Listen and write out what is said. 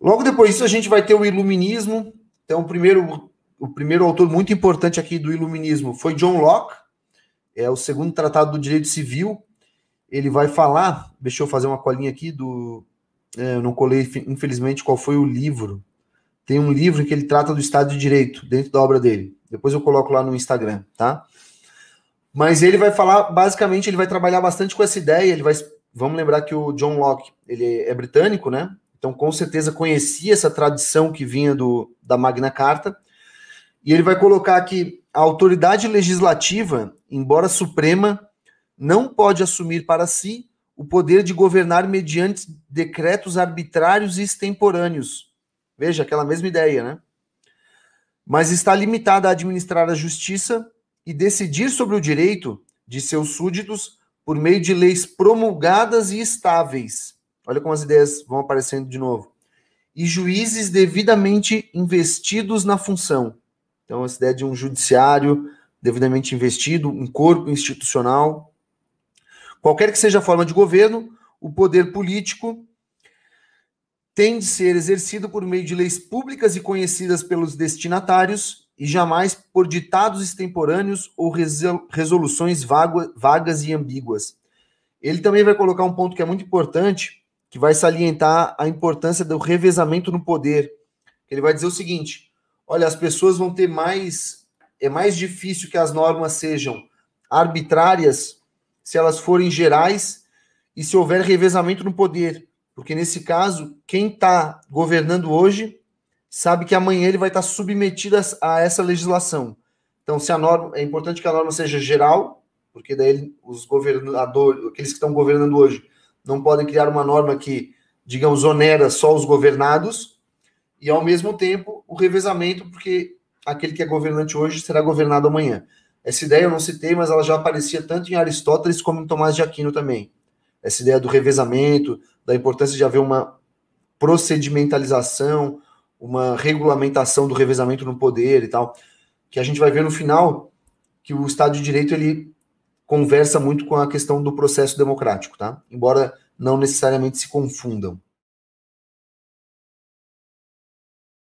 Logo depois disso, a gente vai ter o Iluminismo. Então, o primeiro, o primeiro autor muito importante aqui do Iluminismo foi John Locke, é o segundo tratado do direito civil. Ele vai falar, deixa eu fazer uma colinha aqui do. É, eu não colei, infelizmente, qual foi o livro. Tem um livro em que ele trata do Estado de Direito, dentro da obra dele. Depois eu coloco lá no Instagram, tá? Mas ele vai falar, basicamente, ele vai trabalhar bastante com essa ideia. Ele vai. Vamos lembrar que o John Locke, ele é britânico, né? Então, com certeza, conhecia essa tradição que vinha do, da Magna Carta. E ele vai colocar que a autoridade legislativa, embora suprema, não pode assumir para si o poder de governar mediante decretos arbitrários e extemporâneos. Veja, aquela mesma ideia, né? Mas está limitada a administrar a justiça e decidir sobre o direito de seus súditos por meio de leis promulgadas e estáveis. Olha como as ideias vão aparecendo de novo. E juízes devidamente investidos na função. Então, essa ideia de um judiciário devidamente investido, um corpo institucional. Qualquer que seja a forma de governo, o poder político tem de ser exercido por meio de leis públicas e conhecidas pelos destinatários e jamais por ditados extemporâneos ou resoluções vagas e ambíguas. Ele também vai colocar um ponto que é muito importante, que vai salientar a importância do revezamento no poder. Ele vai dizer o seguinte: olha, as pessoas vão ter mais. É mais difícil que as normas sejam arbitrárias se elas forem gerais e se houver revezamento no poder. Porque nesse caso, quem está governando hoje sabe que amanhã ele vai estar tá submetido a essa legislação. Então, se a norma é importante que a norma seja geral, porque daí os governadores, aqueles que estão governando hoje, não podem criar uma norma que, digamos, onera só os governados, e ao mesmo tempo o revezamento, porque aquele que é governante hoje será governado amanhã. Essa ideia eu não citei, mas ela já aparecia tanto em Aristóteles como em Tomás de Aquino também. Essa ideia do revezamento, da importância de haver uma procedimentalização, uma regulamentação do revezamento no poder e tal, que a gente vai ver no final que o Estado de Direito ele conversa muito com a questão do processo democrático, tá? Embora não necessariamente se confundam.